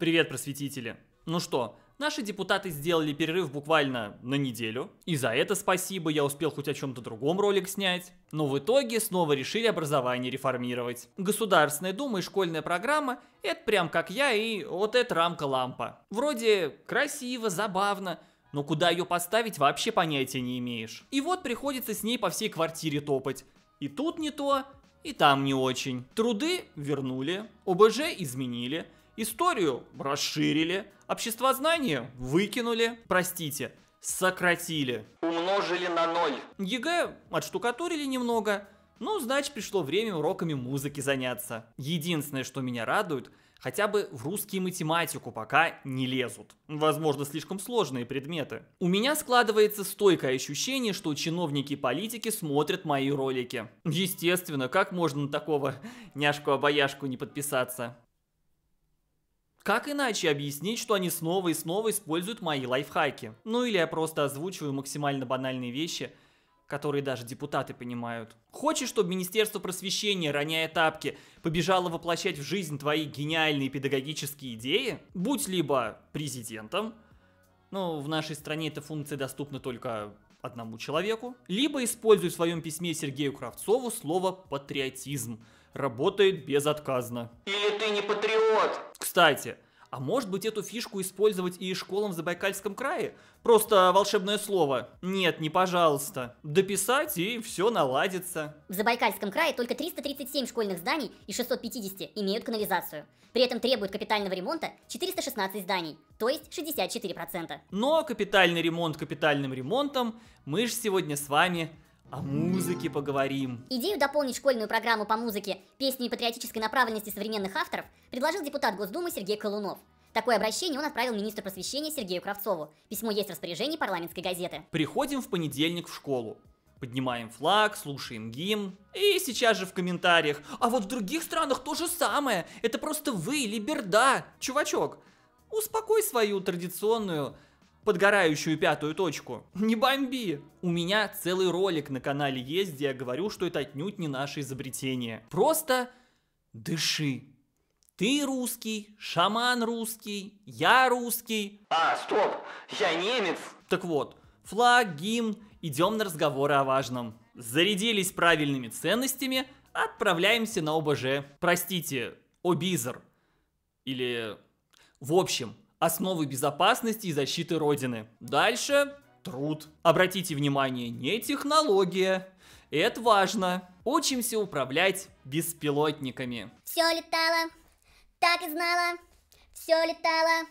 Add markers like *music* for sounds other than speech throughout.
Привет, просветители! Ну что, наши депутаты сделали перерыв буквально на неделю. И за это спасибо, я успел хоть о чем-то другом ролик снять. Но в итоге снова решили образование реформировать. Государственная дума и школьная программа – это прям как я и вот эта рамка-лампа. Вроде красиво, забавно, но куда ее поставить вообще понятия не имеешь. И вот приходится с ней по всей квартире топать. И тут не то, и там не очень. Труды вернули, ОБЖ изменили – Историю расширили, обществознание выкинули, простите, сократили. Умножили на ноль. ЕГЭ отштукатурили немного, ну, значит, пришло время уроками музыки заняться. Единственное, что меня радует, хотя бы в русский математику пока не лезут. Возможно, слишком сложные предметы. У меня складывается стойкое ощущение, что чиновники и политики смотрят мои ролики. Естественно, как можно на такого *laughs* няшку-обаяшку не подписаться? Как иначе объяснить, что они снова и снова используют мои лайфхаки? Ну или я просто озвучиваю максимально банальные вещи, которые даже депутаты понимают. Хочешь, чтобы Министерство просвещения, роняя тапки, побежало воплощать в жизнь твои гениальные педагогические идеи? Будь либо президентом, ну, в нашей стране эта функция доступна только одному человеку, либо используй в своем письме Сергею Кравцову слово «патриотизм», работает безотказно. Или ты не патриот? Кстати, а может быть эту фишку использовать и школам в Забайкальском крае? Просто волшебное слово. Нет, не пожалуйста. Дописать и все наладится. В Забайкальском крае только 337 школьных зданий и 650 имеют канализацию. При этом требуют капитального ремонта 416 зданий, то есть 64%. Но капитальный ремонт капитальным ремонтом мы же сегодня с вами о музыке поговорим. Идею дополнить школьную программу по музыке песни патриотической направленности современных авторов предложил депутат Госдумы Сергей Колунов. Такое обращение он отправил министру просвещения Сергею Кравцову. Письмо есть в распоряжении парламентской газеты. Приходим в понедельник в школу. Поднимаем флаг, слушаем гимн. И сейчас же в комментариях. А вот в других странах то же самое. Это просто вы, либерда. Чувачок, успокой свою традиционную подгорающую пятую точку. Не бомби! У меня целый ролик на канале есть, где я говорю, что это отнюдь не наше изобретение. Просто дыши. Ты русский, шаман русский, я русский. А, стоп, я немец. Так вот, флаг, гимн, идем на разговоры о важном. Зарядились правильными ценностями, отправляемся на ОБЖ. Простите, обизер. Или... В общем, Основы безопасности и защиты Родины. Дальше труд. Обратите внимание, не технология. Это важно. Учимся управлять беспилотниками. Все летало, так и знала. Все летало,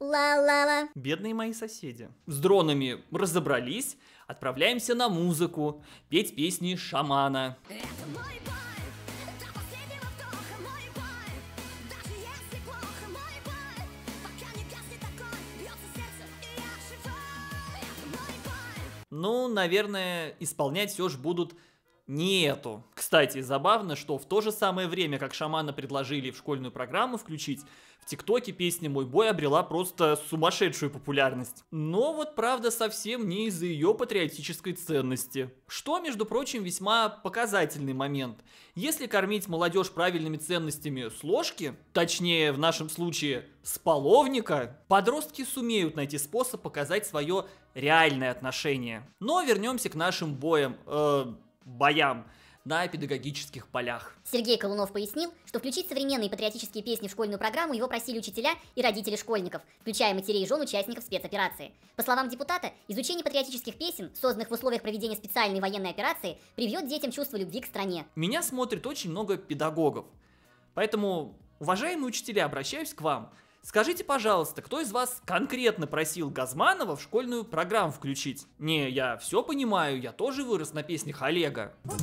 ла-ла-ла. Бедные мои соседи. С дронами разобрались. Отправляемся на музыку, петь песни шамана. Это мой ну, наверное, исполнять все же будут не эту кстати, забавно, что в то же самое время, как шамана предложили в школьную программу включить, в ТикТоке песня «Мой бой» обрела просто сумасшедшую популярность. Но вот правда совсем не из-за ее патриотической ценности. Что, между прочим, весьма показательный момент. Если кормить молодежь правильными ценностями с ложки, точнее в нашем случае с половника, подростки сумеют найти способ показать свое реальное отношение. Но вернемся к нашим боям, э, боям на педагогических полях. Сергей Колунов пояснил, что включить современные патриотические песни в школьную программу его просили учителя и родители школьников, включая матерей и жен участников спецоперации. По словам депутата, изучение патриотических песен, созданных в условиях проведения специальной военной операции, привьет детям чувство любви к стране. Меня смотрит очень много педагогов. Поэтому, уважаемые учителя, обращаюсь к вам. Скажите, пожалуйста, кто из вас конкретно просил Газманова в школьную программу включить? Не, я все понимаю, я тоже вырос на песнях Олега. Вот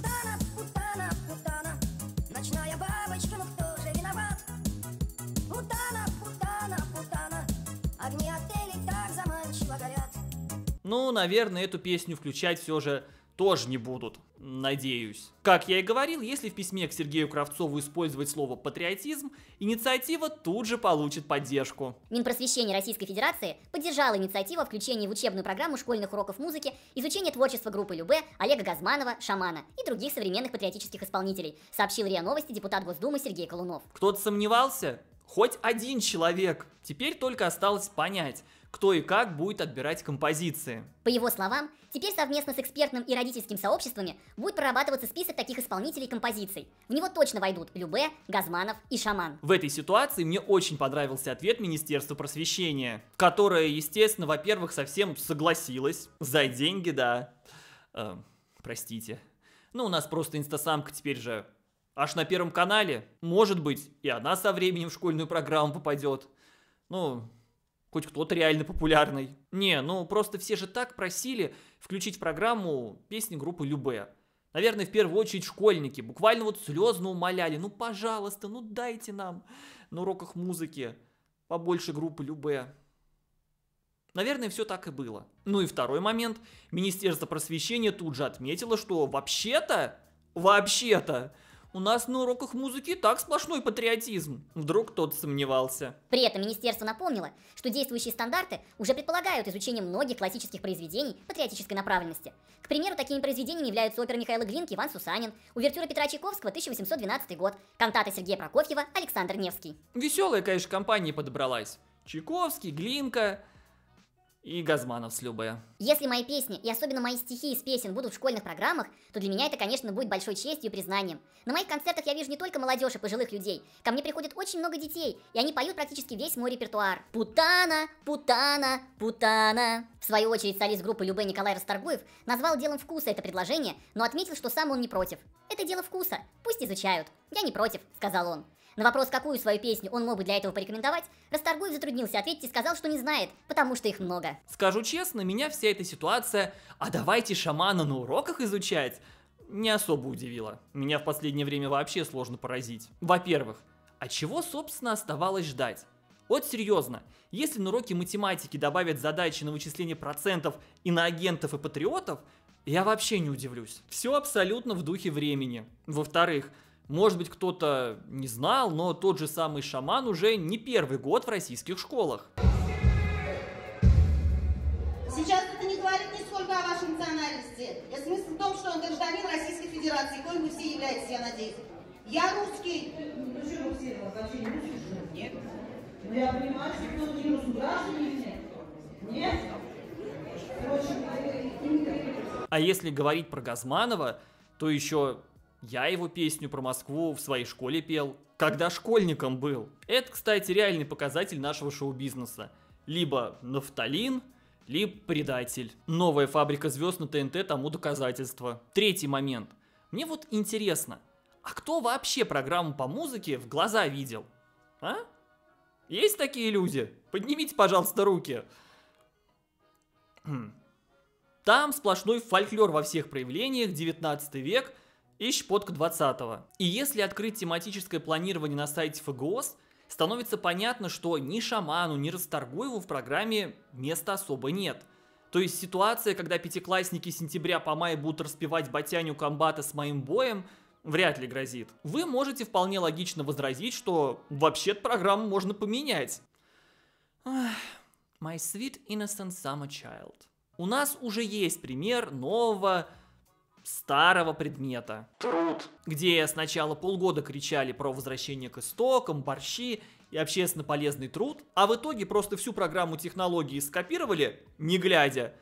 Ну, наверное, эту песню включать все же тоже не будут, надеюсь. Как я и говорил, если в письме к Сергею Кравцову использовать слово «патриотизм», инициатива тут же получит поддержку. Минпросвещение Российской Федерации поддержала инициативу о включении в учебную программу школьных уроков музыки изучение творчества группы Любе, Олега Газманова, Шамана и других современных патриотических исполнителей, сообщил РИА Новости депутат Госдумы Сергей Колунов. Кто-то сомневался? хоть один человек. Теперь только осталось понять, кто и как будет отбирать композиции. По его словам, теперь совместно с экспертным и родительским сообществами будет прорабатываться список таких исполнителей композиций. В него точно войдут Любе, Газманов и Шаман. В этой ситуации мне очень понравился ответ Министерства просвещения, которое, естественно, во-первых, совсем согласилось. За деньги, да. Э, простите. Ну, у нас просто инстасамка теперь же Аж на Первом канале, может быть, и она со временем в школьную программу попадет. Ну, хоть кто-то реально популярный. Не, ну просто все же так просили включить в программу песни группы Любе. Наверное, в первую очередь школьники буквально вот слезно умоляли, ну пожалуйста, ну дайте нам на уроках музыки побольше группы Любе. Наверное, все так и было. Ну и второй момент. Министерство просвещения тут же отметило, что вообще-то, вообще-то, у нас на уроках музыки так сплошной патриотизм. Вдруг кто-то сомневался. При этом министерство напомнило, что действующие стандарты уже предполагают изучение многих классических произведений патриотической направленности. К примеру, такими произведениями являются опера Михаила Глинки «Иван Сусанин», увертюра Петра Чайковского 1812 год, кантаты Сергея Прокофьева «Александр Невский». Веселая, конечно, компания подобралась. Чайковский, Глинка, и Газманов с Любе. Если мои песни и особенно мои стихи из песен будут в школьных программах, то для меня это, конечно, будет большой честью и признанием. На моих концертах я вижу не только молодежь и пожилых людей. Ко мне приходит очень много детей, и они поют практически весь мой репертуар. Путана, путана, путана. В свою очередь солист группы Любе Николай Расторгуев назвал делом вкуса это предложение, но отметил, что сам он не против. Это дело вкуса, пусть изучают. Я не против, сказал он. На вопрос, какую свою песню он мог бы для этого порекомендовать, Расторгуев затруднился ответить и сказал, что не знает, потому что их много. Скажу честно, меня вся эта ситуация «а давайте шамана на уроках изучать» не особо удивила. Меня в последнее время вообще сложно поразить. Во-первых, а чего, собственно, оставалось ждать? Вот серьезно, если на уроке математики добавят задачи на вычисление процентов и на агентов и патриотов, я вообще не удивлюсь. Все абсолютно в духе времени. Во-вторых, может быть, кто-то не знал, но тот же самый шаман уже не первый год в российских школах. Сейчас это не говорит нисколько о вашей национальности. И смысл в том, что он гражданин Российской Федерации, коим вы все являетесь, я надеюсь. Я русский. Ну, ну что вы все, вообще не русский Нет. Ну я понимаю, что кто-то не русский гражданин или нет? Нет? Короче, а если говорить про Газманова, то еще я его песню про Москву в своей школе пел, когда школьником был. Это, кстати, реальный показатель нашего шоу-бизнеса. Либо нафталин, либо предатель. Новая фабрика звезд на ТНТ тому доказательство. Третий момент. Мне вот интересно, а кто вообще программу по музыке в глаза видел? А? Есть такие люди? Поднимите, пожалуйста, руки. Хм. Там сплошной фольклор во всех проявлениях, 19 век – и щепотка 20 -го. И если открыть тематическое планирование на сайте ФГОС, становится понятно, что ни шаману, ни Расторгуеву в программе места особо нет. То есть ситуация, когда пятиклассники сентября по май будут распевать батяню комбата с моим боем, вряд ли грозит. Вы можете вполне логично возразить, что вообще-то программу можно поменять. My sweet innocent summer child. У нас уже есть пример нового старого предмета. Труд. Где сначала полгода кричали про возвращение к истокам, борщи и общественно полезный труд, а в итоге просто всю программу технологии скопировали, не глядя,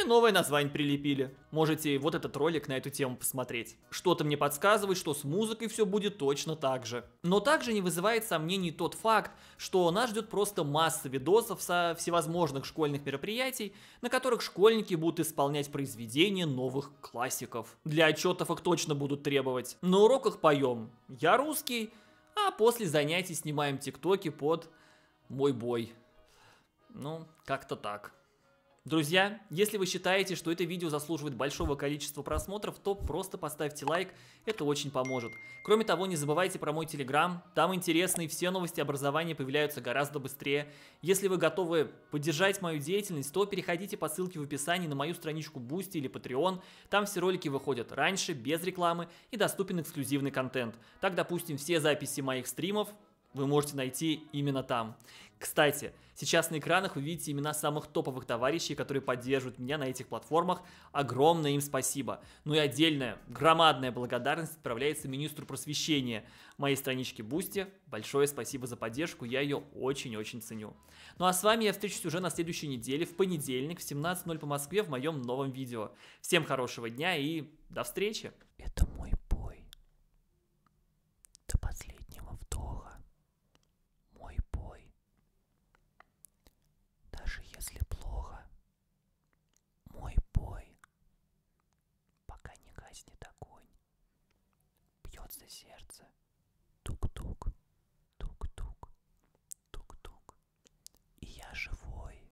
и новое название прилепили. Можете вот этот ролик на эту тему посмотреть. Что-то мне подсказывает, что с музыкой все будет точно так же. Но также не вызывает сомнений тот факт, что нас ждет просто масса видосов со всевозможных школьных мероприятий, на которых школьники будут исполнять произведения новых классиков. Для отчетов их точно будут требовать. На уроках поем «Я русский», а после занятий снимаем тиктоки под «Мой бой». Ну, как-то так. Друзья, если вы считаете, что это видео заслуживает большого количества просмотров, то просто поставьте лайк, это очень поможет. Кроме того, не забывайте про мой телеграм, там интересные все новости образования появляются гораздо быстрее. Если вы готовы поддержать мою деятельность, то переходите по ссылке в описании на мою страничку Boosty или Patreon, там все ролики выходят раньше, без рекламы и доступен эксклюзивный контент. Так, допустим, все записи моих стримов, вы можете найти именно там. Кстати, сейчас на экранах вы видите имена самых топовых товарищей, которые поддерживают меня на этих платформах. Огромное им спасибо. Ну и отдельная, громадная благодарность отправляется министру просвещения моей страничке Бусти. Большое спасибо за поддержку, я ее очень-очень ценю. Ну а с вами я встречусь уже на следующей неделе, в понедельник в 17.00 по Москве в моем новом видео. Всем хорошего дня и до встречи! Это мой бой. До последнего. вместо сердца